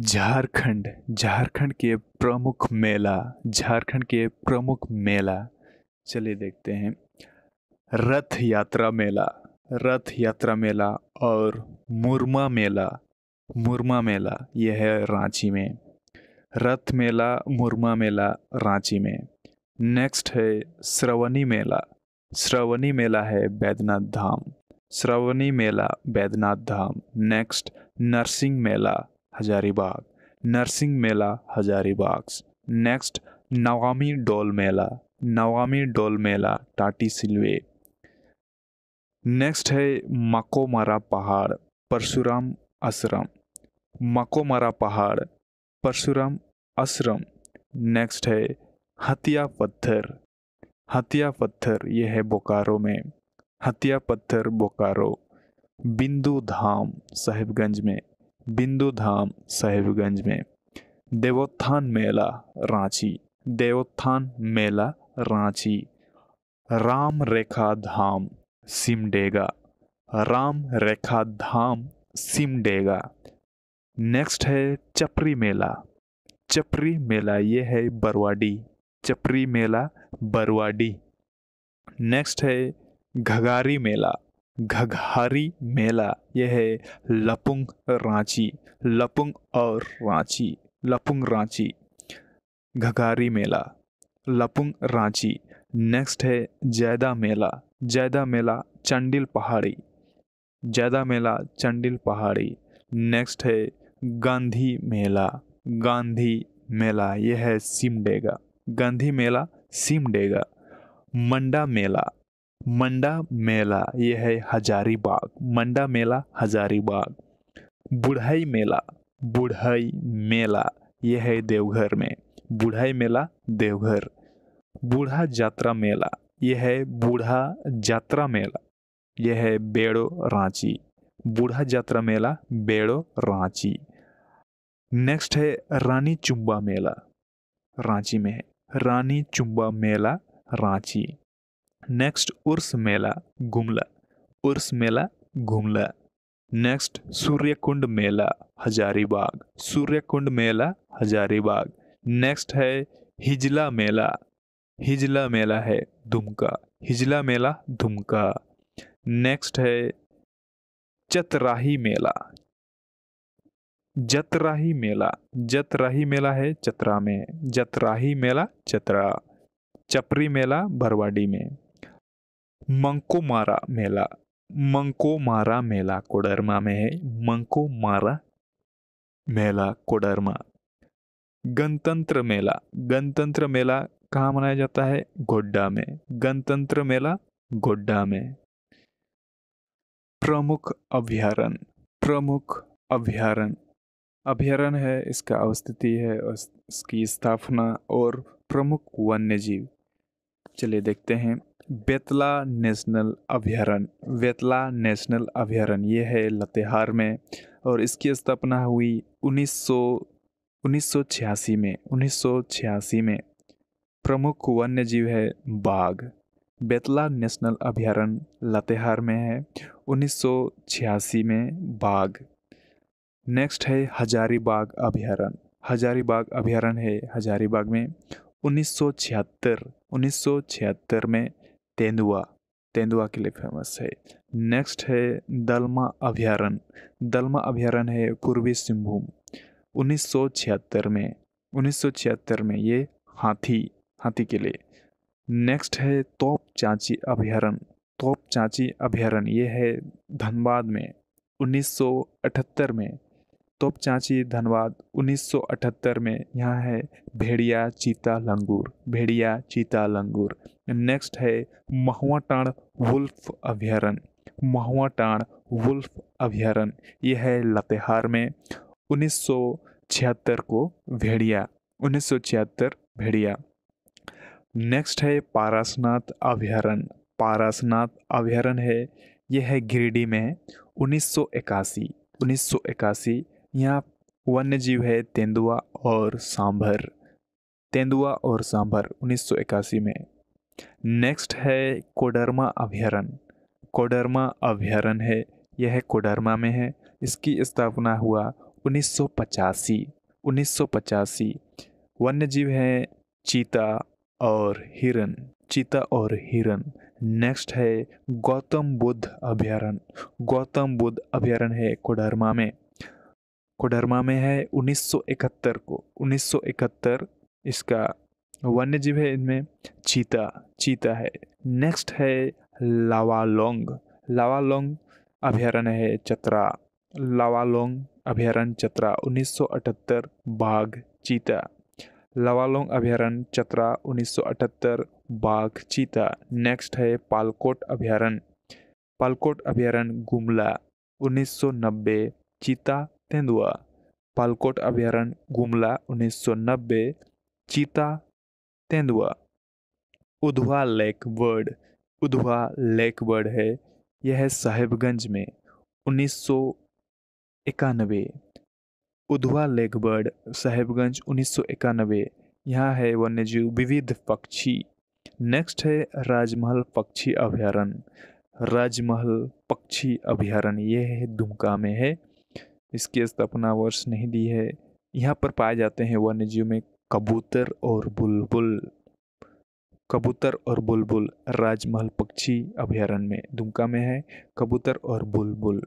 झारखंड झारखंड के प्रमुख मेला झारखंड के प्रमुख मेला चलिए देखते हैं रथ यात्रा मेला रथ यात्रा मेला और मुरमा मेला मुरमा मेला यह है रांची में रथ मेला मुरमा मेला रांची में नेक्स्ट है श्रवणी मेला श्रवणी मेला है बैद्यनाथ धाम श्रवणी मेला बैद्यनाथ धाम नेक्स्ट नरसिंह मेला हजारीबाग नरसिंह मेला हजारीबाग नेक्स्ट नवामी डोल मेला नवामी डोल मेला टाटी सिलवे नेक्स्ट है मकोमरा पहाड़ परशुराम आश्रम मकोमरा पहाड़ परशुराम आश्रम नेक्स्ट है हतिया पत्थर हतिया पत्थर यह है बोकारो में हतिया पत्थर बोकारो बिंदु धाम साहिबगंज में बिंदु धाम साहिबगंज में देवोत्थान मेला रांची देवोत्थान मेला रांची राम रेखा धाम सिमडेगा राम रेखा धाम सिमडेगा नेक्स्ट है चपरी मेला चपरी मेला ये है बरवाडी चपरी मेला बरवाडी नेक्स्ट है घगारी मेला घघारी मेला यह है लपुंग रांची लपुंग और रांची लपुंग रांची घघारी मेला लपुंग रांची नेक्स्ट है जैदा मेला जैदा मेला चंडिल पहाड़ी जैदा मेला चंडिल पहाड़ी नेक्स्ट है गांधी मेला गांधी मेला यह है सिमडेगा गांधी मेला सिमडेगा मंडा मेला मंडा मेला यह है हजारीबाग मंडा मेला हजारीबाग बुढ़ई मेला बुढ़ई मेला यह है देवघर में बूढ़ाई मेला देवघर बूढ़ा जात्रा मेला यह है बूढ़ा जात्रा मेला यह है बेड़ो रांची बूढ़ा जात्रा मेला बेड़ो रांची नेक्स्ट है रानी चुम्बा मेला रांची में है रानी चुम्बा मेला रांची नेक्स्ट उर्स मेला गुमला उर्स मेला गुमला नेक्स्ट सूर्यकुंड मेला हजारीबाग सूर्यकुंड मेला हजारीबाग नेक्स्ट है हिजला मेला हिजला मेला है दुमका हिजला मेला दुमका नेक्स्ट है चतराही मेला जतराही मेला जतराही मेला है चतरा में जतराही मेला चतरा चपरी मेला भरवाड़ी में मंकोमारा मेला मंकोमारा मेला कोडरमा में है मंकोमारा मेला कोडरमा गणतंत्र मेला गणतंत्र मेला कहाँ मनाया जाता है गोड्डा में गणतंत्र मेला गोड्डा में प्रमुख अभ्यारण प्रमुख अभ्यारण अभ्यारण है इसका अवस्थिति है इसकी स्थापना और प्रमुख वन्य जीव चलिए देखते हैं बेतला नेशनल अभ्यारण्य बेतला नेशनल अभ्यारण्य ये है लतेहार में और इसकी स्थापना हुई उन्नीस सौ छियासी में उन्नीस छियासी में प्रमुख वन्य जीव है बाघ बेतला नेशनल अभ्यारण्य लतेहार में है उन्नीस छियासी में बाघ नेक्स्ट है हजारीबाग अभ्यारण्य हजारीबाग अभ्यारण्य है हजारीबाग में 1976 1976 में तेंदुआ तेंदुआ के लिए फेमस है नेक्स्ट है दलमा अभ्यारण्य दलमा अभ्यारण्य है पूर्वी सिंहभूम उन्नीस में उन्नीस में ये हाथी हाथी के लिए नेक्स्ट है तोप चाची अभ्यारण्य तोप चाची अभ्यारण्य ये है धनबाद में 1978 में तोपचाची धनबाद 1978 में यहाँ है भेड़िया चीता लंगूर भेड़िया चीता लंगूर नेक्स्ट है महुआ टाण वुल्फ अभ्यारण्य टाण वुल्फ अभ्यारण्य यह है लतेहार में 1976 को भेड़िया 1976 भेड़िया नेक्स्ट है पारसनाथ अभ्यारण पारसनाथ अभ्यारण्य है यह है गिरिडीह में 1981 1981 यहाँ वन्य जीव है तेंदुआ और सांभर तेंदुआ और सांभर 1981 में नेक्स्ट है कोडरमा अभ्यारण कोडरमा अभ्यारण है यह कोडरमा में है इसकी स्थापना हुआ 1985 1985 वन्य जीव है चीता और हिरन चीता और हिरन नेक्स्ट है गौतम बुद्ध अभ्यारण गौतम बुद्ध अभ्यारण है कोडरमा में कोडरमा में है 1971 को 1971 इसका वन्य जीव है इनमें चीता चीता है नेक्स्ट है लावालोंग लावालोंग अभ्यारण्य है चतरा लावालोंग अभ्यारण्य चतरा 1978 बाघ चीता लवालोंग अभ्यारण्य चतरा 1978 बाघ चीता नेक्स्ट है पालकोट अभ्यारण्य पालकोट अभ्यारण्य गुमला 1990 चीता तेंदुआ पालकोट अभ्यारण्य गुमला 1990 चीता तेंदुआ Udhwa lake bird Udhwa lake bird है यह है में उन्नीस सौ इक्यानवे उधवा लेक बर्ड साहेबगंज उन्नीस सौ इक्यानवे यहाँ है वन्यजीव विविध पक्षी नेक्स्ट है राजमहल पक्षी अभ्यारण्य राजमहल पक्षी अभ्यारण्य यह है दुमका में है इसकी स्थापना वर्ष नहीं दी है यहाँ पर पाए जाते हैं वन्य जीव में कबूतर और बुलबुल कबूतर और बुलबुल राजमहल पक्षी अभयारण्य में दुमका में है कबूतर और बुलबुल